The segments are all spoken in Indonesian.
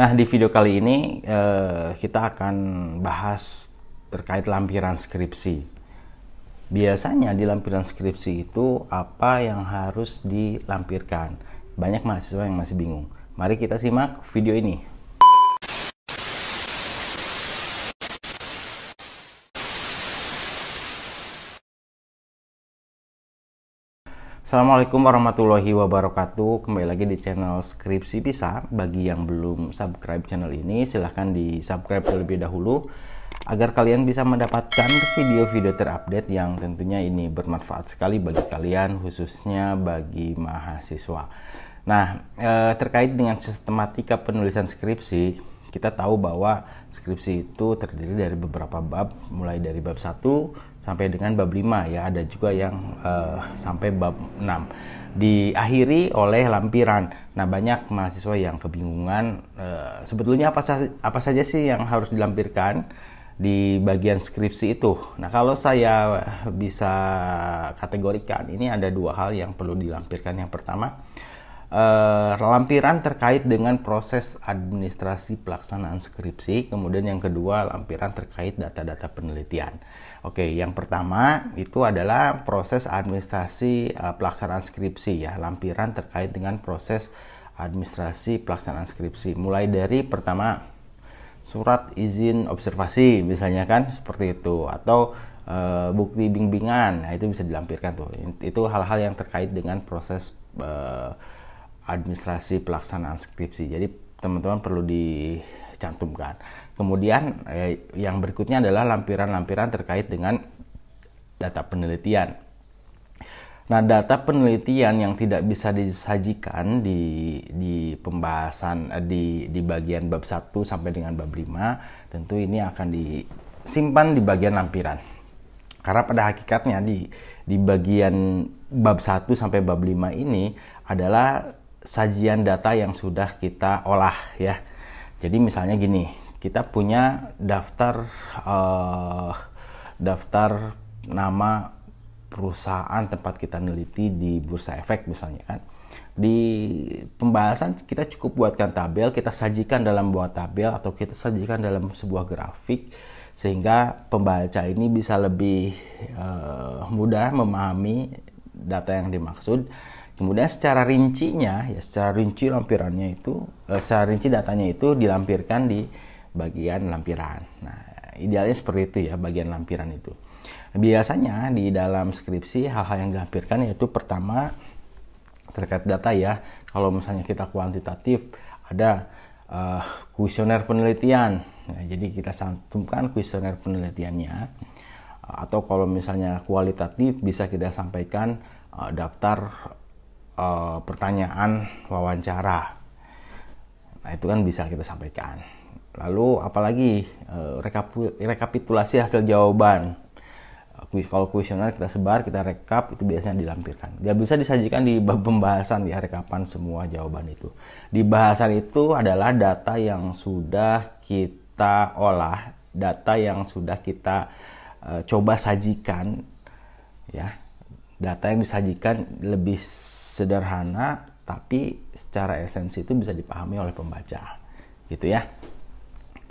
Nah, di video kali ini eh, kita akan bahas terkait lampiran skripsi. Biasanya di lampiran skripsi itu apa yang harus dilampirkan? Banyak mahasiswa yang masih bingung. Mari kita simak video ini. Assalamualaikum warahmatullahi wabarakatuh Kembali lagi di channel Skripsi bisa. Bagi yang belum subscribe channel ini Silahkan di subscribe terlebih dahulu Agar kalian bisa mendapatkan video-video terupdate Yang tentunya ini bermanfaat sekali bagi kalian Khususnya bagi mahasiswa Nah, eh, terkait dengan sistematika penulisan skripsi kita tahu bahwa skripsi itu terdiri dari beberapa bab mulai dari bab 1 sampai dengan bab 5 ya ada juga yang uh, sampai bab 6 diakhiri oleh lampiran nah banyak mahasiswa yang kebingungan uh, sebetulnya apa sa apa saja sih yang harus dilampirkan di bagian skripsi itu. Nah, kalau saya bisa kategorikan, ini ada dua hal yang perlu dilampirkan. Yang pertama, uh, lampiran terkait dengan proses administrasi pelaksanaan skripsi, kemudian yang kedua lampiran terkait data-data penelitian. Oke, yang pertama itu adalah proses administrasi uh, pelaksanaan skripsi ya, lampiran terkait dengan proses administrasi pelaksanaan skripsi. Mulai dari pertama surat izin observasi misalnya kan seperti itu atau e, bukti bimbingan nah, itu bisa dilampirkan tuh itu hal-hal yang terkait dengan proses e, administrasi pelaksanaan skripsi. Jadi teman-teman perlu dicantumkan. Kemudian eh, yang berikutnya adalah lampiran-lampiran terkait dengan data penelitian. Nah, data penelitian yang tidak bisa disajikan di di pembahasan eh, di di bagian bab 1 sampai dengan bab 5, tentu ini akan disimpan di bagian lampiran. Karena pada hakikatnya di di bagian bab 1 sampai bab 5 ini adalah sajian data yang sudah kita olah ya. Jadi misalnya gini, kita punya daftar uh, daftar nama perusahaan tempat kita neliti di bursa efek misalnya kan. Di pembahasan kita cukup buatkan tabel, kita sajikan dalam buah tabel atau kita sajikan dalam sebuah grafik sehingga pembaca ini bisa lebih uh, mudah memahami data yang dimaksud Kemudian secara rincinya, ya secara rinci lampirannya itu, eh, secara rinci datanya itu dilampirkan di bagian lampiran. Nah, idealnya seperti itu ya, bagian lampiran itu. Biasanya di dalam skripsi hal-hal yang dilampirkan yaitu pertama terkait data ya. Kalau misalnya kita kuantitatif ada eh, kuesioner penelitian. Nah, jadi kita santumkan kuesioner penelitiannya. Atau kalau misalnya kualitatif bisa kita sampaikan eh, daftar e, pertanyaan wawancara. Nah, itu kan bisa kita sampaikan. Lalu apalagi eh, rekap, rekapitulasi hasil jawaban. Eh, kuis kalau kuesioner kita sebar, kita rekap itu biasanya dilampirkan. Gak bisa disajikan di bab pembahasan ya rekapan semua jawaban itu. Di bahasan itu adalah data yang sudah kita olah, data yang sudah kita uh, coba sajikan ya data yang disajikan lebih sederhana tapi secara esensi itu bisa dipahami oleh pembaca gitu ya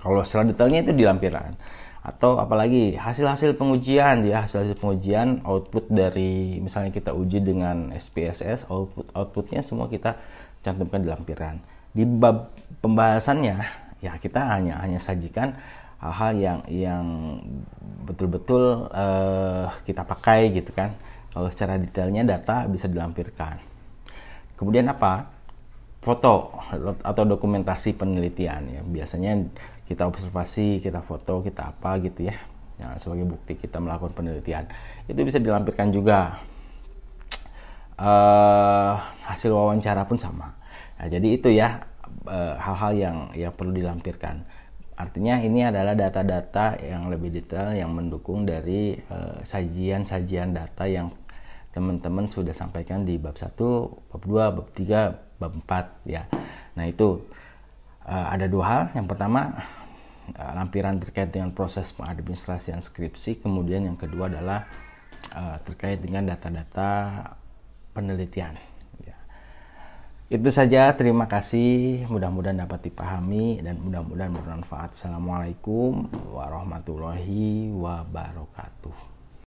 kalau secara detailnya itu di lampiran, atau apalagi hasil-hasil pengujian ya hasil-hasil pengujian output dari misalnya kita uji dengan SPSS output outputnya semua kita cantumkan di lampiran di bab pembahasannya ya kita hanya hanya sajikan hal-hal yang yang betul-betul uh, kita pakai gitu kan lalu secara detailnya data bisa dilampirkan. Kemudian apa? Foto atau dokumentasi penelitian ya. Biasanya kita observasi, kita foto, kita apa gitu ya. ya sebagai bukti kita melakukan penelitian. Itu bisa dilampirkan juga. Uh, hasil wawancara pun sama. Nah, jadi itu ya hal eh, hal-hal yang ya perlu dilampirkan. Artinya ini adalah data-data yang lebih detail yang mendukung dari sajian eh, sajian-sajian data yang teman-teman sudah sampaikan di bab 1, bab 2, bab 3, bab 4 ya. Nah, itu uh, ada dua hal. Yang pertama uh, lampiran terkait dengan proses pengadministrasian skripsi, kemudian yang kedua adalah uh, terkait dengan data-data penelitian. Ya. Itu saja, terima kasih. Mudah-mudahan dapat dipahami dan mudah-mudahan bermanfaat. Assalamualaikum warahmatullahi wabarakatuh.